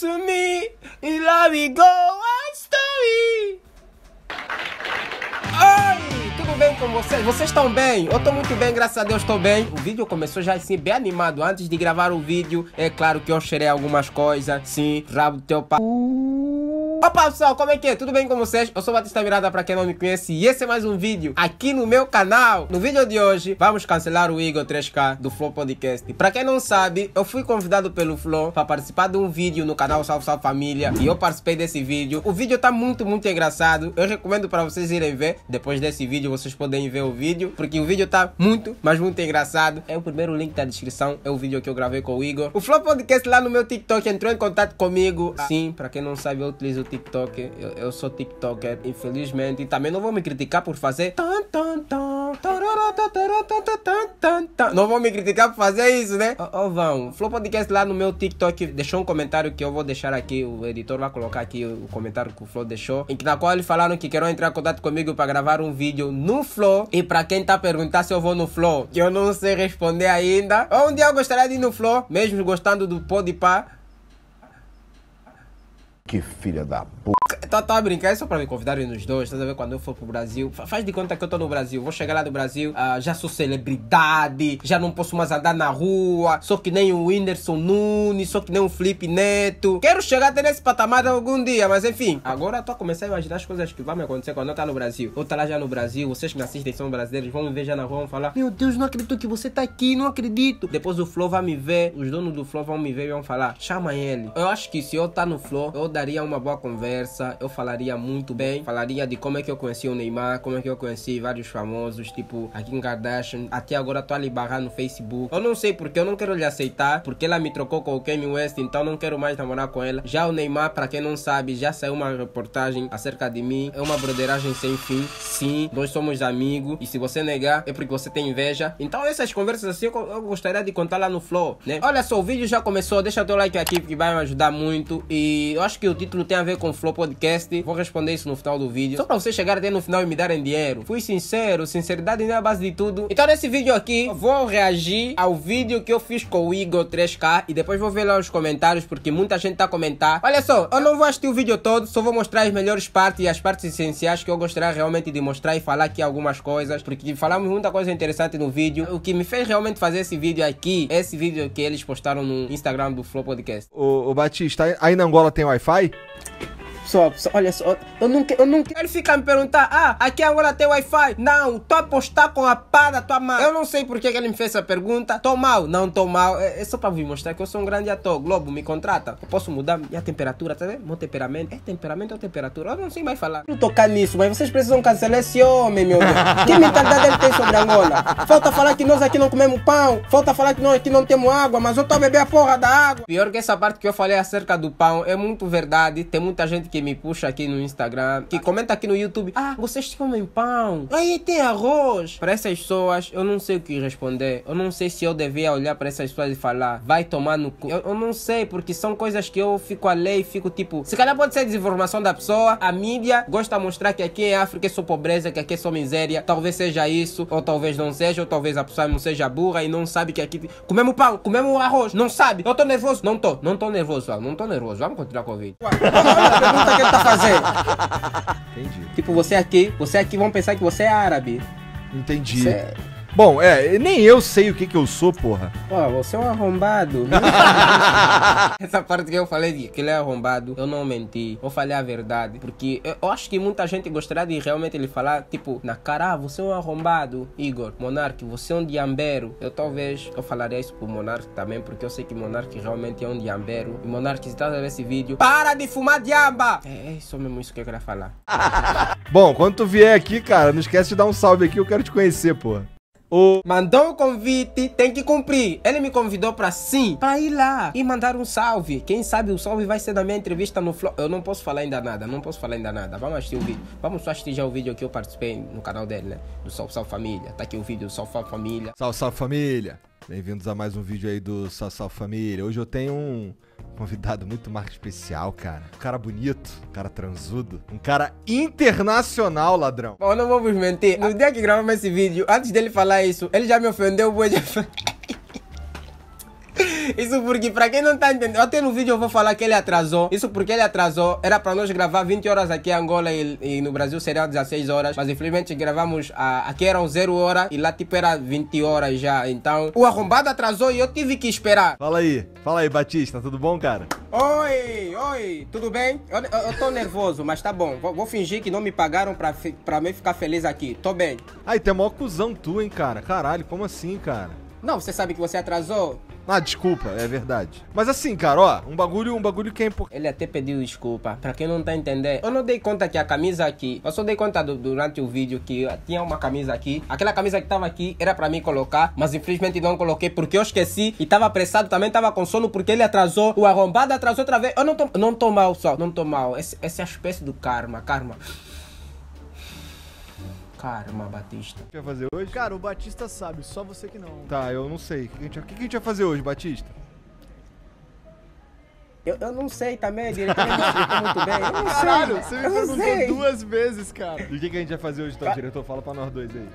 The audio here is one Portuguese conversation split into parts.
to me, and let me go a story. Oi, tudo bem com vocês? Vocês estão bem? Eu estou muito bem, graças a Deus estou bem. O vídeo começou já assim, bem animado. Antes de gravar o vídeo, é claro que eu cheirei algumas coisas. Sim, rabo do teu pai. Uh. Opa pessoal, como é que é? Tudo bem com vocês? Eu sou o Batista Mirada para quem não me conhece e esse é mais um vídeo aqui no meu canal. No vídeo de hoje vamos cancelar o Igor 3K do Flow Podcast. Para quem não sabe, eu fui convidado pelo Flow para participar de um vídeo no canal Salve Salve Família e eu participei desse vídeo. O vídeo tá muito, muito engraçado. Eu recomendo para vocês irem ver. Depois desse vídeo vocês podem ver o vídeo porque o vídeo tá muito, mas muito engraçado. É o primeiro link da descrição, é o vídeo que eu gravei com o Igor. O Flow Podcast lá no meu TikTok entrou em contato comigo. Sim, para quem não sabe, eu utilizo o TikTok TikTok. Eu, eu sou TikToker, infelizmente. E também não vou me criticar por fazer. Não vou me criticar por fazer isso, né? Ou oh, oh, vão. Flow Podcast lá no meu TikTok deixou um comentário que eu vou deixar aqui. O editor vai colocar aqui o comentário que o Flow deixou. Em que na qual eles falaram que querem entrar em contato comigo para gravar um vídeo no Flow. E para quem tá perguntando se eu vou no Flow, que eu não sei responder ainda. Um dia eu gostaria de ir no Flow, mesmo gostando do Podpah que filha da puta. É, tá, tá a brincar, é só para me convidarem nos dois, tá a ver? Quando eu for pro Brasil, faz de conta que eu tô no Brasil. Vou chegar lá do Brasil, ah, já sou celebridade, já não posso mais andar na rua, sou que nem o Whindersson Nunes, sou que nem o Felipe Neto. Quero chegar até nesse patamar algum dia, mas enfim. Agora tô a começar a imaginar as coisas que vão me acontecer quando eu tá no Brasil. Eu tá lá já no Brasil, vocês que me assistem são brasileiros, vão me ver já na rua, vão falar: Meu Deus, não acredito que você tá aqui, não acredito. Depois o Flow vai me ver, os donos do Flow vão me ver e vão falar: Chama ele. Eu acho que se eu tá no Flow, eu daria uma boa conversa eu falaria muito bem. Falaria de como é que eu conheci o Neymar, como é que eu conheci vários famosos, tipo aqui Kim Kardashian. Até agora tô ali barrar no Facebook. Eu não sei porque eu não quero lhe aceitar, porque ela me trocou com o Kanye West, então não quero mais namorar com ela. Já o Neymar, para quem não sabe, já saiu uma reportagem acerca de mim. É uma broderagem sem fim. Sim, nós somos amigos. E se você negar, é porque você tem inveja. Então essas conversas assim eu gostaria de contar lá no Flow, né? Olha só, o vídeo já começou. Deixa teu like aqui que vai me ajudar muito. E eu acho que o título tem a ver com Flow Podcast podcast. Vou responder isso no final do vídeo. Só para vocês chegarem até no final e me darem dinheiro. Fui sincero, sinceridade não é a base de tudo. Então nesse vídeo aqui, vou reagir ao vídeo que eu fiz com o Igor 3K e depois vou ver lá os comentários porque muita gente tá a comentar. Olha só, eu não vou assistir o vídeo todo, só vou mostrar as melhores partes e as partes essenciais que eu gostaria realmente de mostrar e falar aqui algumas coisas, porque falamos muita coisa interessante no vídeo. O que me fez realmente fazer esse vídeo aqui, é esse vídeo que eles postaram no Instagram do Flow Podcast. O, o Batista, aí na Angola tem Wi-Fi? pessoal, olha só, eu não, eu não quero ficar me perguntar, ah, aqui agora tem Wi-Fi. Não, tô apostar com a pá da tua mão. Eu não sei porque que ele me fez essa pergunta. Tô mal, não tô mal. É, é só para vos mostrar que eu sou um grande ator. Globo, me contrata. Eu posso mudar minha temperatura, tá vendo? Meu temperamento. É temperamento ou temperatura? Eu não sei mais falar. Não tocar nisso, mas vocês precisam cancelar esse homem, meu Deus. que mentalidade ele tem sobre Angola? Falta falar que nós aqui não comemos pão. Falta falar que nós aqui não temos água, mas eu tô a beber a porra da água. Pior que essa parte que eu falei acerca do pão é muito verdade. Tem muita gente que que me puxa aqui no Instagram, que comenta aqui no YouTube, ah, ah vocês comem pão, aí tem arroz. Para essas pessoas, eu não sei o que responder. Eu não sei se eu devia olhar para essas pessoas e falar, vai tomar no cu. Eu, eu não sei, porque são coisas que eu fico e fico tipo, se calhar pode ser desinformação da pessoa, a mídia gosta de mostrar que aqui em é África é só pobreza, que aqui é só miséria. Talvez seja isso, ou talvez não seja, ou talvez a pessoa não seja burra e não sabe que aqui comemos pão, comemos arroz, não sabe. Eu tô nervoso, não tô, não tô nervoso, não tô nervoso. Vamos continuar com o vídeo. que ele tá fazendo? Entendi. Tipo, você é aqui, você é aqui, vão pensar que você é árabe. Entendi. Você é... Bom, é, nem eu sei o que que eu sou, porra. Ó, você é um arrombado. Essa parte que eu falei de que ele é arrombado, eu não menti. Eu falei a verdade. Porque eu acho que muita gente gostaria de realmente ele falar, tipo, na cara, ah, você é um arrombado, Igor. Monarque, você é um diambero. Eu talvez, eu falaria isso pro Monarque também, porque eu sei que Monarque realmente é um diambero. E Monarque, se tá vendo esse vídeo, para de fumar diamba! É, é isso mesmo isso que eu queria falar. Bom, quando tu vier aqui, cara, não esquece de dar um salve aqui, eu quero te conhecer, porra. O Mandou o convite, tem que cumprir. Ele me convidou para sim, para ir lá e mandar um salve. Quem sabe o salve vai ser da minha entrevista no Flow. Eu não posso falar ainda nada, não posso falar ainda nada. Vamos assistir o vídeo. Vamos só assistir já o vídeo que eu participei no canal dele, né? Do Salve Salve Família. Tá aqui o vídeo do Salve Família. Salve Salve Família. Bem-vindos a mais um vídeo aí do Salve Salve Família. Hoje eu tenho um convidado muito mais especial, cara. Um cara bonito, um cara transudo, um cara internacional, ladrão. Bom, não vamos mentir. No dia que gravamos esse vídeo, antes dele falar isso, ele já me ofendeu, pois já... Isso porque, pra quem não tá entendendo, até no vídeo eu vou falar que ele atrasou. Isso porque ele atrasou. Era pra nós gravar 20 horas aqui em Angola e, e no Brasil seria 16 horas. Mas infelizmente gravamos, a, ah, aqui eram 0 horas e lá tipo era 20 horas já. Então, o arrombado atrasou e eu tive que esperar. Fala aí, fala aí, Batista, tudo bom, cara? Oi, oi, tudo bem? Eu, eu, eu tô nervoso, mas tá bom. Vou, vou, fingir que não me pagaram pra, fi, pra mim ficar feliz aqui. Tô bem. Aí tem maior cuzão tu, hein, cara? Caralho, como assim, cara? Não, você sabe que você atrasou? Ah, desculpa, é verdade. Mas assim, cara, ó, um bagulho, um bagulho que é importante. Ele até pediu desculpa, pra quem não tá entendendo. Eu não dei conta que a camisa aqui, eu só dei conta do, durante o vídeo que tinha uma camisa aqui. Aquela camisa que tava aqui era pra mim colocar, mas infelizmente não coloquei porque eu esqueci e tava apressado, também tava com sono porque ele atrasou. O arrombado atrasou outra vez. Eu não tô, não tô mal só, não tô mal. Esse, essa é a espécie do karma, karma. Cara, uma Batista. O que vai fazer hoje? Cara, o Batista sabe, só você que não. Tá, eu não sei. O que a gente, o que a gente vai fazer hoje, Batista? Eu, eu não sei também, tá diretor não muito bem. Eu não Caralho, você me perguntou duas vezes, cara. E o que, a gente vai fazer hoje, então, diretor? Fala pra nós dois aí.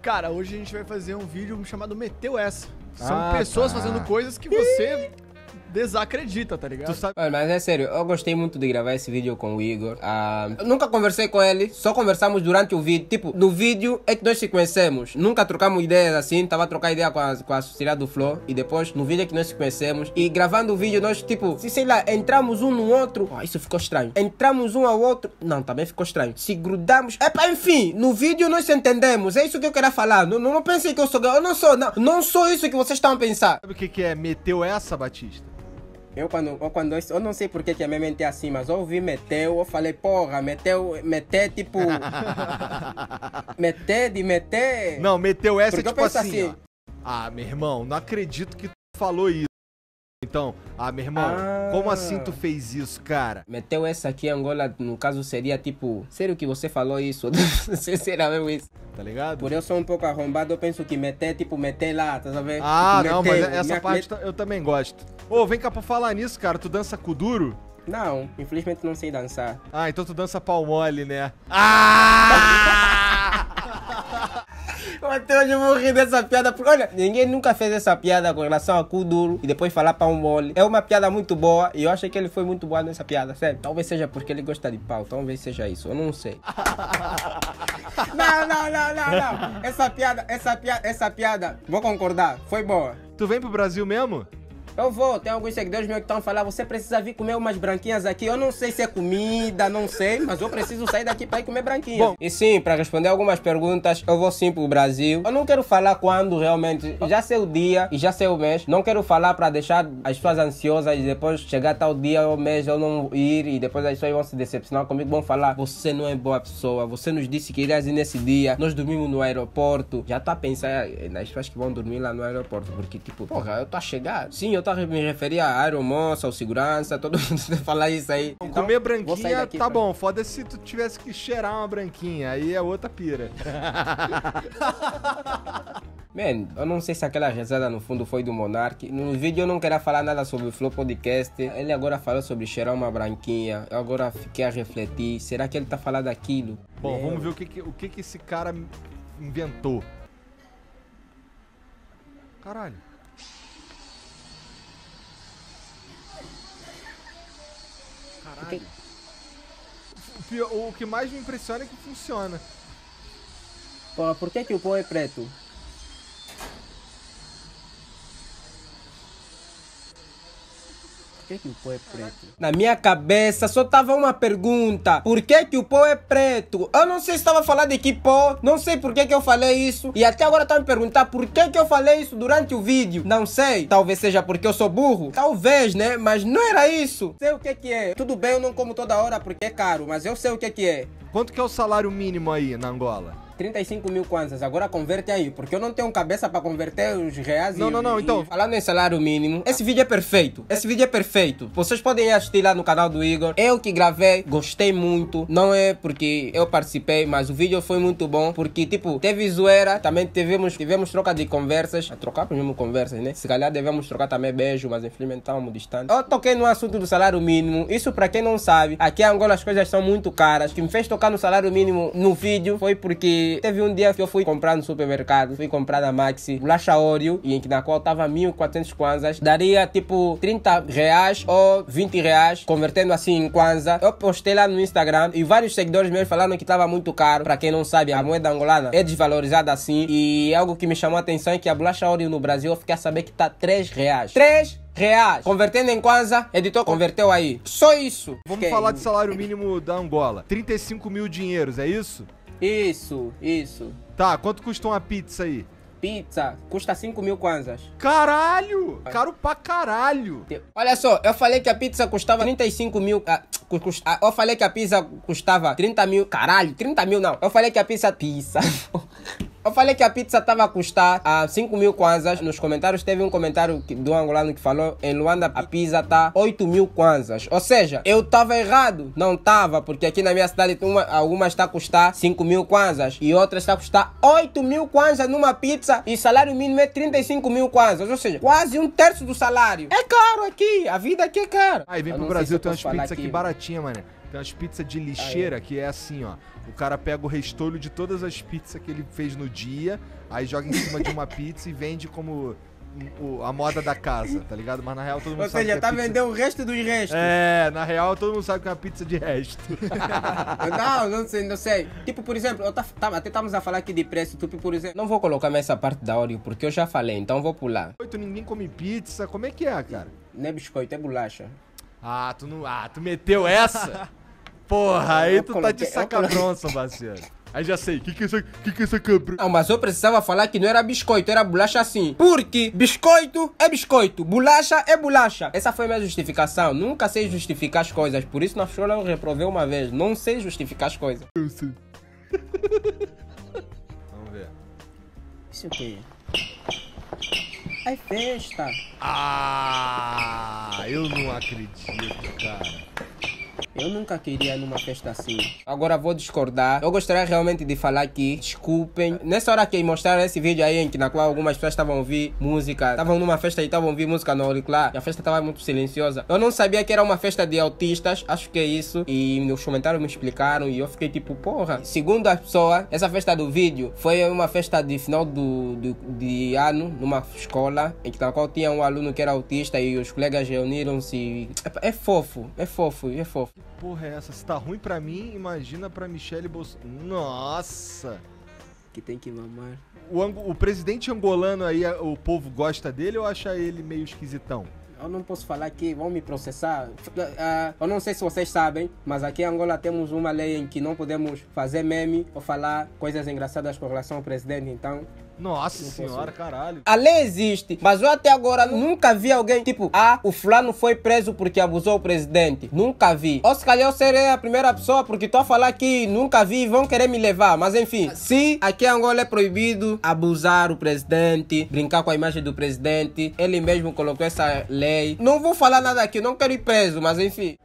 Cara, hoje a gente vai fazer um vídeo chamado Meteu Essa. São ah, pessoas tá. fazendo coisas que você desacredita, tá ligado? Mano, mas é sério, eu gostei muito de gravar esse vídeo com o Igor. Ah, eu nunca conversei com ele, só conversamos durante o vídeo. Tipo, no vídeo é que nós se conhecemos. Nunca trocamos ideias assim, tava a trocar ideia com a, com a sociedade do Flow. E depois, no vídeo é que nós se conhecemos. E gravando o vídeo, nós, tipo, sei lá, entramos um no outro. Oh, isso ficou estranho. Entramos um ao outro. Não, também ficou estranho. Se grudamos. é Epa, enfim, no vídeo nós entendemos. É isso que eu quero falar. Não, não, não pensei que eu sou. Eu não sou, não. Não sou isso que vocês estão a pensar. Sabe o que, que é? Meteu essa, Batista? Eu quando, eu quando eu não sei porque que a minha mente é assim, mas ouvi meteu, eu falei, porra, meteu, meter tipo. meter de meter. Não, meteu essa porque tipo assim. assim ó. ah, meu irmão, não acredito que tu falou isso. Então, ah, meu irmão, ah. como assim tu fez isso, cara? Meteu essa aqui, Angola, no caso seria tipo, sério que você falou isso? será mesmo isso? Tá ligado? Por eu sou um pouco arrombado, eu penso que meter, tipo, meter lá, tá sabendo? Ah, meter, tipo, não, mas essa parte eu também gosto. Ô, oh, vem cá pra falar nisso, cara, tu dança duro? Não, infelizmente não sei dançar. Ah, então tu dança pau mole, né? Ah! Até hoje eu dessa piada. Porque, olha, ninguém nunca fez essa piada com relação a cu duro e depois falar pau mole. É uma piada muito boa e eu achei que ele foi muito boa nessa piada, sério. Talvez seja porque ele gosta de pau, talvez seja isso, eu não sei. não, não, não, não, não. Essa piada, essa piada, essa piada, vou concordar, foi boa. Tu vem pro Brasil mesmo? Eu vou, tem alguns seguidores meus que estão falando, ah, você precisa vir comer umas branquinhas aqui. Eu não sei se é comida, não sei, mas eu preciso sair daqui para ir comer branquinhas. Bom, e sim, para responder algumas perguntas, eu vou sim pro Brasil. Eu não quero falar quando realmente, já sei o dia e já sei o mês. Não quero falar para deixar as pessoas ansiosas e depois chegar tal dia ou mês eu não ir e depois as pessoas vão se decepcionar comigo, vão falar, você não é boa pessoa, você nos disse que irias ir nesse dia, nós dormimos no aeroporto. Já tá a pensar nas pessoas que vão dormir lá no aeroporto, porque tipo, porra, eu tô a chegar. Sim, eu eu tava me referia a aeromoça, ao segurança, todo mundo falar isso aí. Então, Comer branquinha, daqui, tá bom. Foda-se se tu tivesse que cheirar uma branquinha, aí é outra pira. Man, eu não sei se aquela rezada no fundo foi do Monark. No vídeo eu não queria falar nada sobre o Flow Podcast. Ele agora falou sobre cheirar uma branquinha. Eu agora fiquei a refletir. Será que ele tá falando aquilo? Bom, Meu. vamos ver o que, que, o que, que esse cara inventou. Caralho. Tem... O, que mais me impressiona é que funciona. Por, que, que o pão é preto? que, que o pó é preto? Na minha cabeça só tava uma pergunta: por que, que o pó é preto? Eu não sei se estava falando de que pó, não sei por que, que eu falei isso. E até agora estão tá me perguntar por que, que eu falei isso durante o vídeo. Não sei, talvez seja porque eu sou burro. Talvez, né? Mas não era isso. Sei o que, que é. Tudo bem, eu não como toda hora porque é caro, mas eu sei o que, que é. Quanto que é o salário mínimo aí na Angola? 35 mil kwanzas, agora converte aí, porque eu não tenho cabeça para converter os reais. Não, e, não, não, e, então. Falando em salário mínimo, esse vídeo é perfeito. Esse vídeo é perfeito. Vocês podem assistir lá no canal do Igor. Eu que gravei, gostei muito. Não é porque eu participei, mas o vídeo foi muito bom, porque, tipo, teve zoeira, também tivemos, tivemos troca de conversas. A trocar mesmo conversas, né? Se calhar devemos trocar também beijo, mas infelizmente estamos distantes. Eu toquei no assunto do salário mínimo. Isso, para quem não sabe, aqui em Angola as coisas são muito caras. O que me fez tocar no salário mínimo no vídeo foi porque teve um dia que eu fui comprar no supermercado, fui comprar na Maxi bolacha óleo e na qual tava 1.400 kwanzas, daria tipo 30 reais ou 20 reais, convertendo assim em kwanza. Eu postei lá no Instagram e vários seguidores meus falaram que tava muito caro. Pra quem não sabe, a moeda angolana é desvalorizada assim. E algo que me chamou a atenção é que a bolacha óleo no Brasil eu fiquei a saber que tá 3 reais. 3 reais. Convertendo em Kwanza, editor converteu aí. Só isso. Vamos que... falar de salário mínimo da Angola. 35 mil dinheiros, é isso? Isso, isso. Tá, quanto custa uma pizza aí? Pizza custa 5 mil kwanzas. Caralho! Caro pra caralho! Olha só, eu falei que a pizza custava 35 mil. Ah, cust, ah, eu falei que a pizza custava 30 mil. Caralho, 30 mil não. Eu falei que a pizza. Pizza. Eu falei que a pizza estava a custar a 5 mil kwanzas. Nos comentários teve um comentário do angolano que falou em Luanda a pizza está 8 mil kwanzas. Ou seja, eu estava errado. Não estava, porque aqui na minha cidade uma, alguma está a custar 5 mil kwanzas e outras está a custar 8 mil kwanzas numa pizza e salário mínimo é 35 mil kwanzas. Ou seja, quase um terço do salário. É caro aqui. A vida aqui é cara. Aí vem pro Brasil, tem umas pizzas aqui, aqui baratinha, mano. Tem umas pizzas de ah, é? lixeira que é assim, ó. O cara pega o restolho de todas as pizzas que ele fez no dia, aí joga em cima de uma pizza e vende como a moda da casa, tá ligado? Mas na real todo mundo Ou sabe. Ou seja, que é tá pizza... vendendo o resto dos restos. É, na real todo mundo sabe que é uma pizza de resto. não, não sei, não sei. Tipo, por exemplo, eu tá, tá, até estamos a falar aqui de preço, tipo, por exemplo. Não vou colocar mais essa parte da Oreo, porque eu já falei, então vou pular. Oito, ninguém come pizza, como é que é, cara? Não é biscoito, é bolacha. Ah, tu não. Ah, tu meteu essa? Porra, aí eu tu tá coloquei, tá de sacabronça, parceiro. Aí já sei, que que é que que é essa cabra? Não, mas eu precisava falar que não era biscoito, era bolacha sim. Porque biscoito é biscoito, bolacha é bolacha. Essa foi a minha justificação. Nunca sei justificar as coisas, por isso na escola eu reprovei uma vez. Não sei justificar as coisas. Eu sei. Vamos ver. Isso o quê? É festa. Ah, eu não acredito, cara. Eu nunca queria ir numa festa assim. Agora vou discordar. Eu gostaria realmente de falar aqui. desculpem, nessa hora que mostraram esse vídeo aí, em que na qual algumas pessoas estavam a ouvir música, estavam numa festa e estavam a ouvir música no auricular, e a festa estava muito silenciosa. Eu não sabia que era uma festa de autistas, acho que é isso, e nos comentários me explicaram e eu fiquei tipo, porra. Segundo a pessoa, essa festa do vídeo foi uma festa de final do, do de ano, numa escola, em que na qual tinha um aluno que era autista e os colegas reuniram-se. É, é fofo, é fofo, é fofo porra é essa? Se tá ruim pra mim, imagina pra Michele Bolsonaro. Nossa! Que tem que mamar. O, o presidente angolano aí, é, o povo gosta dele ou acha ele meio esquisitão? eu não posso falar que vão me processar. Uh, eu não sei se vocês sabem, mas aqui em Angola temos uma lei em que não podemos fazer meme ou falar coisas engraçadas com relação ao presidente. Então, nossa senhora, caralho. A lei existe, mas eu até agora nunca vi alguém tipo, ah, o fulano foi preso porque abusou o presidente. Nunca vi. Ou se calhar eu serei a primeira pessoa, porque tô a falar que nunca vi e vão querer me levar. Mas enfim, se aqui em Angola é proibido abusar o presidente, brincar com a imagem do presidente, ele mesmo colocou essa lei. Não vou falar nada aqui, não quero ir preso, mas enfim.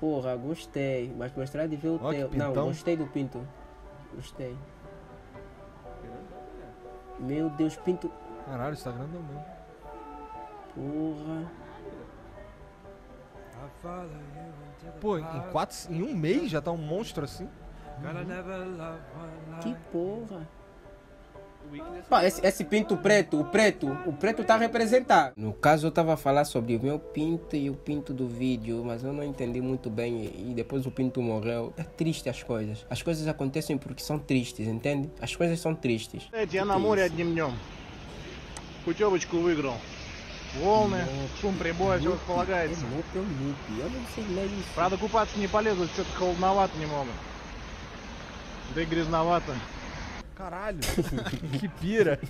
Porra, gostei, mas gostaria de ver o teu. Não, gostei do pinto. Gostei. Meu Deus, pinto. Caralho, o Instagram tá mesmo. Porra. Pô, em, quatro, em um mês já tá um monstro assim? Uhum. Que porra. Esse, esse, pinto preto, o preto, o preto está a representar. No caso, eu estava a falar sobre o meu pinto e o pinto do vídeo, mas eu não entendi muito bem e depois o pinto morreu. É triste as coisas. As coisas acontecem porque são tristes, entende? As coisas são tristes. Я на море одним днем. Путевочку выиграл. Волны, шум прибоя, все полагается. Правда, купаться не полезут, что-то холодновато немного. Да и грязновато. Caralho, que pira.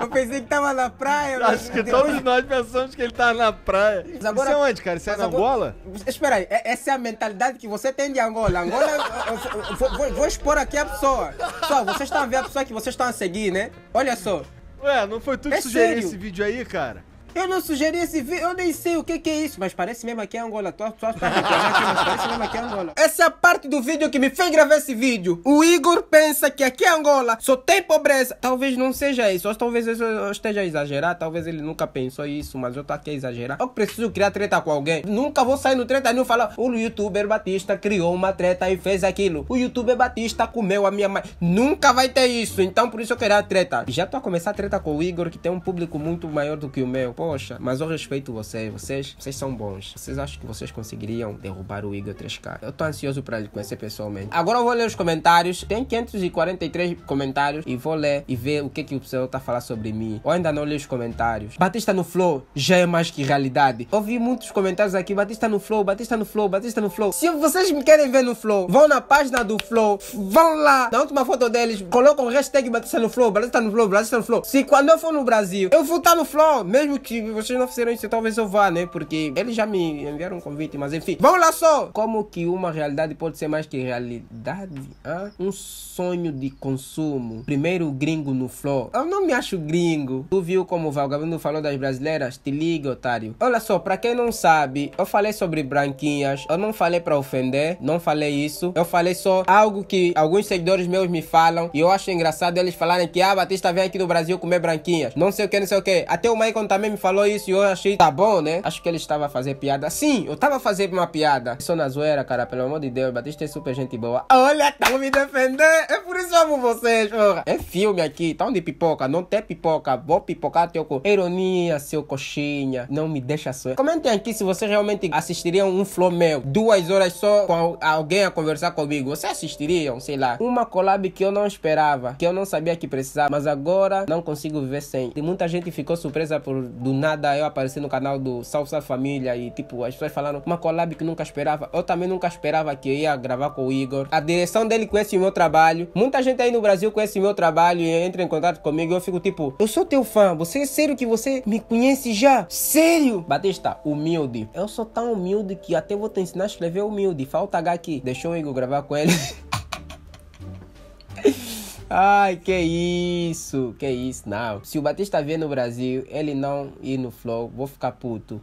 Eu pensei que tava na praia. Acho que todos nós pensamos que ele tava tá na praia. agora, Isso é onde, cara? Isso é na Angola? espera aí, é, essa é a mentalidade que você tem de Angola. Angola, eu, eu, vou, vou, vou, expor aqui a pessoa. Só, vocês estão a ver a pessoa que vocês estão a seguir, né? Olha só. Ué, não foi tu que é sugeriu esse vídeo aí, cara? Eu não sugeri esse vídeo, eu nem sei o que, que é isso, mas parece mesmo aqui Angola. Tô, tô, tô, parece mesmo aqui Angola. Essa parte do vídeo que me fez gravar esse vídeo. O Igor pensa que aqui Angola só tem pobreza. Talvez não seja isso, ou talvez eu esteja a exagerar, talvez ele nunca pensou isso, mas eu tô aqui a exagerar. Eu preciso criar treta com alguém. Nunca vou sair no treta nenhum falar, o youtuber Batista criou uma treta e fez aquilo. O youtuber Batista comeu a minha mãe. Nunca vai ter isso, então por isso eu quero a treta. Já tô a começar a treta com o Igor, que tem um público muito maior do que o meu. Pô, poxa, mas eu respeito vocês, vocês, vocês são bons. Vocês acham que vocês conseguiriam derrubar o Igor 3K? Eu tô ansioso para ele conhecer pessoalmente. Agora eu vou ler os comentários. Tem 543 comentários e vou ler e ver o que que o pessoal tá falando sobre mim. Ou ainda não li os comentários. Batista no Flow já é mais que realidade. Ouvi muitos comentários aqui, Batista no Flow, Batista no Flow, Batista no Flow. Se vocês me querem ver no Flow, vão na página do Flow, vão lá, na última foto deles, colocam hashtag Batista no Flow, Batista no Flow, Batista no Flow. Se quando eu for no Brasil, eu vou estar tá no Flow, mesmo que que vocês não fizeram isso, talvez eu vá, né? Porque eles já me enviaram um convite, mas enfim. Vamos lá só! Como que uma realidade pode ser mais que realidade? Ah, um sonho de consumo. Primeiro gringo no flow. Eu não me acho gringo. Tu viu como o Valgabundo falou das brasileiras? Te liga, otário. Olha só, pra quem não sabe, eu falei sobre branquinhas. Eu não falei pra ofender, não falei isso. Eu falei só algo que alguns seguidores meus me falam e eu acho engraçado eles falarem que, ah, Batista vem aqui do Brasil comer branquinhas. Não sei o que, não sei o que. Até o Maicon também me falou isso e eu achei, tá bom, né? Acho que ele estava a fazer piada. Sim, eu estava a fazer uma piada. Sou na zoeira, cara, pelo amor de Deus. Batista é super gente boa. Olha, tá me defender. É por isso que amo vocês, porra. É filme aqui, tão tá de pipoca. Não tem pipoca. Vou pipocar teu co... Ironia, seu coxinha. Não me deixa só. Comentem aqui se vocês realmente assistiriam um flow meu. Duas horas só com alguém a conversar comigo. Vocês assistiriam, sei lá. Uma collab que eu não esperava. Que eu não sabia que precisava. Mas agora não consigo viver sem. E muita gente ficou surpresa por do nada eu apareci no canal do Salsa Família e tipo, as pessoas falaram uma collab que nunca esperava. Eu também nunca esperava que eu ia gravar com o Igor. A direção dele conhece o meu trabalho. Muita gente aí no Brasil conhece o meu trabalho e entra em contato comigo. eu fico tipo, eu sou teu fã. Você é sério que você me conhece já? Sério? Batista, humilde. Eu sou tão humilde que até vou te ensinar a escrever humilde. Falta H aqui. Deixou o Igor gravar com ele. Ai, que isso, que isso, não. Se o Batista vier no Brasil, ele não ir no Flow, vou ficar puto.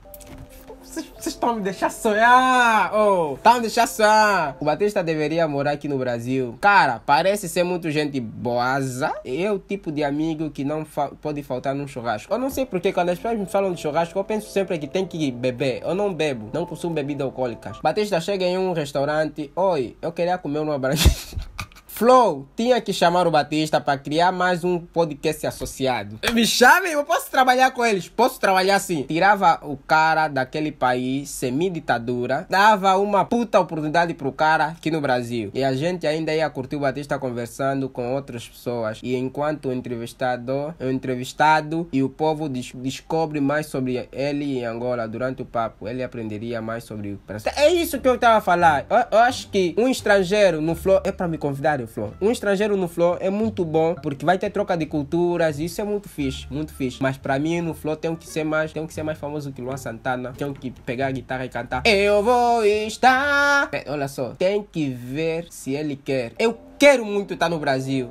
Vocês estão me deixando sonhar! Oh, estão me deixando sonhar! O Batista deveria morar aqui no Brasil. Cara, parece ser muito gente boaza. É o tipo de amigo que não fa pode faltar num churrasco. Eu não sei porque quando as pessoas me falam de churrasco, eu penso sempre que tem que beber. Eu não bebo, não consumo bebidas alcoólicas. Batista chega em um restaurante. Oi, eu queria comer uma branquinha. Flow tinha que chamar o Batista para criar mais um podcast associado. Me chamem, eu posso trabalhar com eles, posso trabalhar sim. Tirava o cara daquele país, semi-ditadura, dava uma puta oportunidade pro cara aqui no Brasil. E a gente ainda ia curtir o Batista conversando com outras pessoas. E enquanto o entrevistador, o entrevistado e o povo des descobre mais sobre ele em Angola durante o papo, ele aprenderia mais sobre o Brasil. É isso que eu tava a falar. Eu, eu acho que um estrangeiro no Flow é para me convidar Flow. Um estrangeiro no Flow é muito bom porque vai ter troca de culturas, isso é muito fixe, muito fixe. Mas para mim no Flow tem que ser mais, tem que ser mais famoso que Luan Santana, tem que pegar a guitarra e cantar. Eu vou estar. É, olha só, tem que ver se ele quer. Eu Quero muito estar tá no Brasil.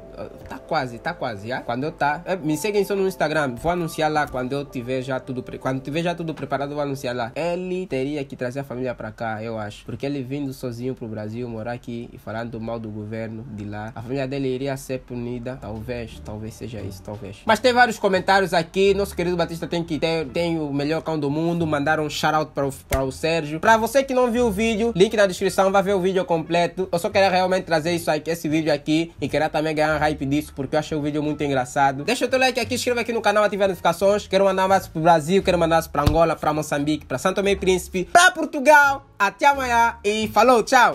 Tá quase, tá quase, já? Ah, quando eu tá. É, me seguem só no Instagram. Vou anunciar lá quando eu tiver já tudo pre... quando tiver já tudo preparado, vou anunciar lá. Ele teria que trazer a família para cá, eu acho, porque ele vindo sozinho pro Brasil, morar aqui e falando mal do governo de lá, a família dele iria ser punida, talvez, talvez seja isso, talvez. Mas tem vários comentários aqui. Nosso querido Batista tem que ter, tem o melhor cão do mundo. Mandaram um shout out para o, Sérgio. Para você que não viu o vídeo, link na descrição, vai ver o vídeo completo. Eu só queria realmente trazer isso aqui, esse vídeo aqui e querer também ganhar um hype disso, porque eu achei o vídeo muito engraçado. Deixa o teu like aqui, inscreva aqui no canal, ative as notificações. Quero mandar um abraço pro Brasil, quero mandar um abraço pra Angola, pra Moçambique, pra Santo Tomé e Príncipe, pra Portugal. Até amanhã e falou, tchau!